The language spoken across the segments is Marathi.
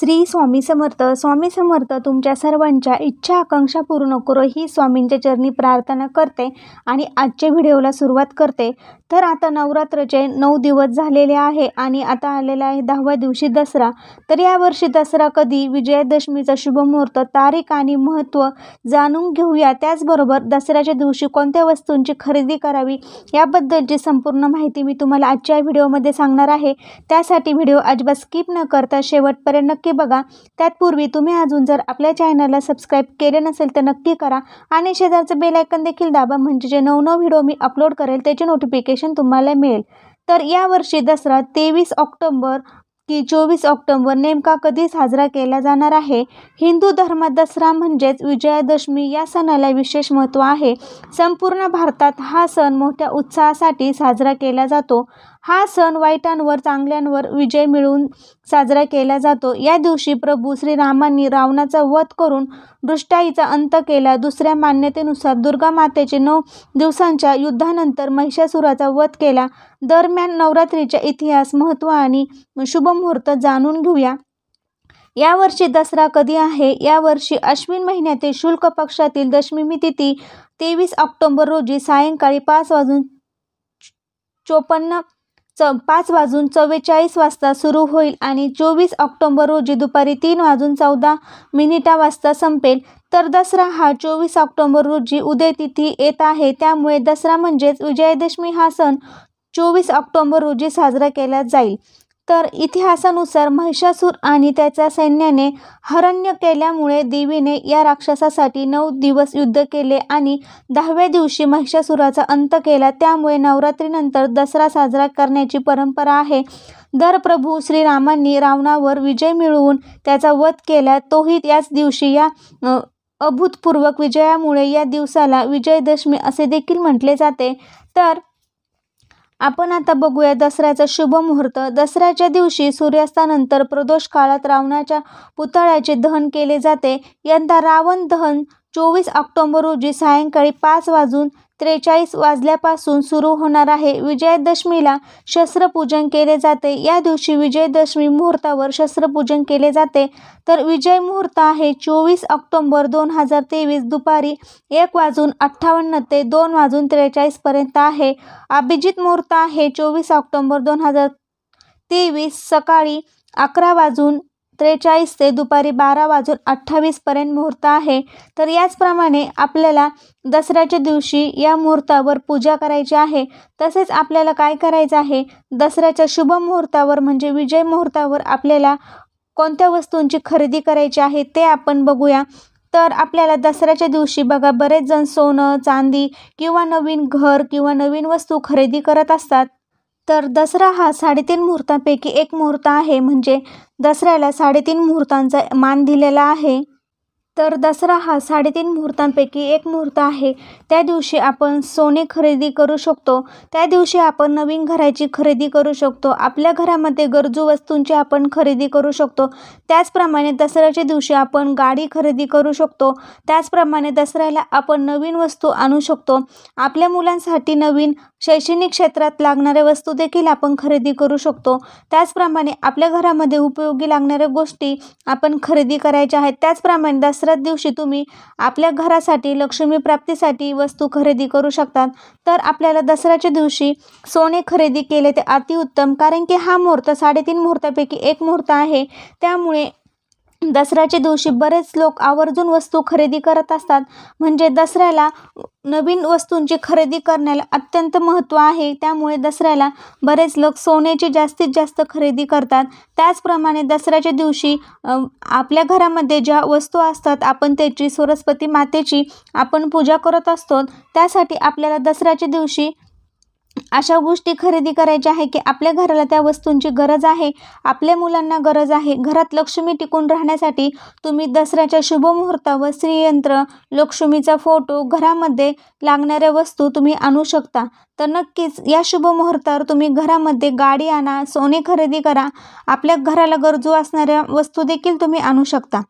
श्री स्वामी समर्थ स्वामी समर्थ तुमच्या सर्वांच्या इच्छा आकांक्षा पूर्ण करो ही स्वामींच्या चरणी प्रार्थना करते आणि आजच्या व्हिडिओला सुरुवात करते तर आता नवरात्रचे नऊ दिवस झालेले आहे आणि आता आलेला आहे दहाव्या दिवशी दसरा तर यावर्षी दसरा कधी विजयादशमीचा शुभमुहूर्त तारीख आणि महत्त्व जाणून घेऊया त्याचबरोबर दसऱ्याच्या दिवशी कोणत्या वस्तूंची खरेदी करावी याबद्दलची संपूर्ण माहिती मी तुम्हाला आजच्या व्हिडिओमध्ये सांगणार आहे त्यासाठी व्हिडिओ अजिबात स्किप न करता शेवटपर्यंत नक्की नक्की बघा त्यातपूर्वी तुम्ही अजून जर आपल्या चॅनलला सबस्क्राईब केले नसेल तर नक्की करा आणि शेजारचं बेलायकन देखील दाबा म्हणजे जे नवनव व्हिडिओ मी अपलोड करेल त्याचे नोटिफिकेशन तुम्हाला मिळेल तर यावर्षी दसरा तेवीस ऑक्टोंबर की चोवीस ऑक्टोंबर नेमका कधी साजरा केला जाणार आहे हिंदू धर्मात दसरा म्हणजेच विजयादशमी या सणाला विशेष महत्त्व आहे संपूर्ण भारतात हा सण मोठ्या उत्साहासाठी साजरा केला जातो हा सण वाईटांवर चांगल्यांवर विजय मिळवून साजरा केला जातो या दिवशी प्रभू श्रीरामांनी रावणाचा वध करून दुष्टाईचा अंत केला दुसऱ्या मान्यतेनुसार दुर्गा मातेचे नऊ दिवसांच्या युद्धानंतर महिषासुराचा वध केला दरम्यान नवरात्रीचा इतिहास महत्त्व आणि शुभमुहूर्त जाणून घेऊया यावर्षी दसरा कधी आहे यावर्षी अश्विन महिन्यातील शुल्क पक्षातील दशमी तिथी तेवीस ऑक्टोंबर रोजी सायंकाळी पाच वाजून चोपन्न च पाच वाजून चव्वेचाळीस वाजता सुरू होईल आणि चोवीस ऑक्टोंबर रोजी दुपारी तीन वाजून चौदा मिनिटा वाजता संपेल तर दसरा हा चोवीस ऑक्टोंबर रोजी उदय तिथी येत आहे त्यामुळे दसरा म्हणजेच विजयादशमी हा सण चोवीस ऑक्टोंबर रोजी साजरा केला जाईल तर इतिहासानुसार महिषासूर आणि त्याच्या सैन्याने हरण्य केल्यामुळे देवीने या राक्षसासाठी नऊ दिवस युद्ध केले आणि दहाव्या दिवशी महिषासुराचा अंत केला त्यामुळे नवरात्रीनंतर दसरा साजरा करण्याची परंपरा आहे दर प्रभू श्रीरामांनी रावणावर विजय मिळवून त्याचा वध केला तोही त्याच दिवशी या अभूतपूर्वक विजयामुळे या दिवसाला विजयदशमी असे देखील म्हटले जाते तर आपण आता बघूया दसऱ्याचा शुभ मुहूर्त दसऱ्याच्या दिवशी सूर्यास्तानंतर प्रदोष काळात रावणाच्या पुतळ्याचे दहन केले जाते यंदा रावण दहन चोवीस ऑक्टोंबर रोजी सायंकाळी पाच वाजून त्रेचाळीस वाजल्यापासून सुरू होणार आहे विजयादशमीला शस्त्रपूजन केले जाते या दिवशी विजयदशमी मुहूर्तावर शस्त्रपूजन केले जाते तर विजय मुहूर्त आहे चोवीस ऑक्टोंबर दोन हजार तेवीस दुपारी एक वाजून अठ्ठावन्न ते दोन वाजून त्रेचाळीसपर्यंत आहे अभिजित मुहूर्त आहे चोवीस ऑक्टोंबर दोन हजार तेवीस सकाळी अकरा वाजून त्रेचाळीस ते दुपारी बारा वाजून अठ्ठावीसपर्यंत मुहूर्त आहे तर याचप्रमाणे आपल्याला दसऱ्याच्या दिवशी या मुहूर्तावर पूजा करायची आहे तसेच आपल्याला काय करायचं आहे दसऱ्याच्या शुभ मुहूर्तावर म्हणजे विजय मुहूर्तावर आपल्याला कोणत्या वस्तूंची खरेदी करायची आहे ते आपण बघूया तर आपल्याला दसऱ्याच्या दिवशी बघा बरेच जण सोनं चांदी किंवा नवीन घर किंवा नवीन वस्तू खरेदी करत असतात तर दसरा हा साडेतीन मुहूर्तांपैकी एक मुहूर्त आहे म्हणजे दसऱ्याला साडेतीन मुहूर्तांचा मान दिलेला आहे तर दसरा हा साडेतीन मुहूर्तांपैकी एक मुहूर्त आहे त्या दिवशी आपण सोने खरेदी करू शकतो त्या दिवशी आपण नवीन घराची खरेदी करू शकतो आपल्या घरामध्ये गरजू वस्तूंची आपण खरेदी करू शकतो त्याचप्रमाणे दसऱ्याच्या दिवशी आपण गाडी खरेदी करू शकतो त्याचप्रमाणे दसऱ्याला आपण नवीन वस्तू आणू शकतो आपल्या मुलांसाठी नवीन शैक्षणिक क्षेत्रात लागणाऱ्या वस्तू देखील आपण खरेदी करू शकतो त्याचप्रमाणे आपल्या घरामध्ये उपयोगी लागणाऱ्या गोष्टी आपण खरेदी करायच्या आहेत त्याचप्रमाणे दसरा दुसऱ्याच दिवशी तुम्ही आपल्या घरासाठी लक्ष्मी प्राप्तीसाठी वस्तू खरेदी करू शकतात तर आपल्याला दसऱ्याच्या दिवशी सोने खरेदी केले ते अतिउत्तम कारण की हा मुहूर्त साडेतीन मुहूर्तापैकी एक मुहूर्त आहे त्यामुळे दसऱ्याच्या दिवशी बरेच लोक आवर्जून वस्तू खरेदी करत असतात म्हणजे दसऱ्याला नवीन वस्तूंची खरेदी करण्याला अत्यंत महत्त्व आहे त्यामुळे दसऱ्याला बरेच लोक सोन्याची जास्तीत जास्त खरेदी करतात त्याचप्रमाणे दसऱ्याच्या दिवशी आपल्या घरामध्ये ज्या वस्तू असतात आपण त्याची सरस्वती मातेची आपण पूजा करत असतो त्यासाठी आपल्याला दसऱ्याच्या दिवशी अशा गोष्टी खरेदी करायच्या आहे की आपल्या घराला त्या वस्तूंची गरज आहे आपल्या मुलांना गरज आहे घरात लक्ष्मी टिकून राहण्यासाठी तुम्ही दसऱ्याच्या शुभमुहूर्तावर व श्रीयंत्र लक्ष्मीचा फोटो घरामध्ये लागणाऱ्या वस्तू तुम्ही आणू शकता तर नक्कीच या शुभमुहूर्तावर तुम्ही घरामध्ये गाडी आणा सोने खरेदी करा आपल्या घराला गरजू असणाऱ्या वस्तू देखील तुम्ही आणू शकता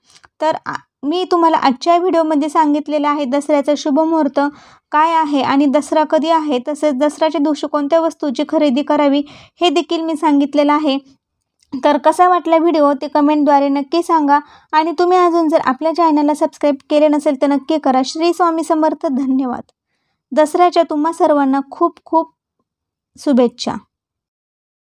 तर मी तुम्हाला आजच्या व्हिडिओमध्ये सांगितलेलं आहे दसऱ्याचा शुभमुहूर्त काय आहे आणि दसरा कधी आहे तसेच दसऱ्याच्या दिवशी कोणत्या वस्तूची खरेदी करावी हे देखील मी सांगितलेलं आहे तर कसा वाटला व्हिडिओ ते कमेंटद्वारे नक्की सांगा आणि तुम्ही अजून जर आपल्या चॅनलला सबस्क्राईब केले नसेल तर नक्की करा श्री स्वामी समर्थ धन्यवाद दसऱ्याच्या तुम्हा सर्वांना खूप खूप शुभेच्छा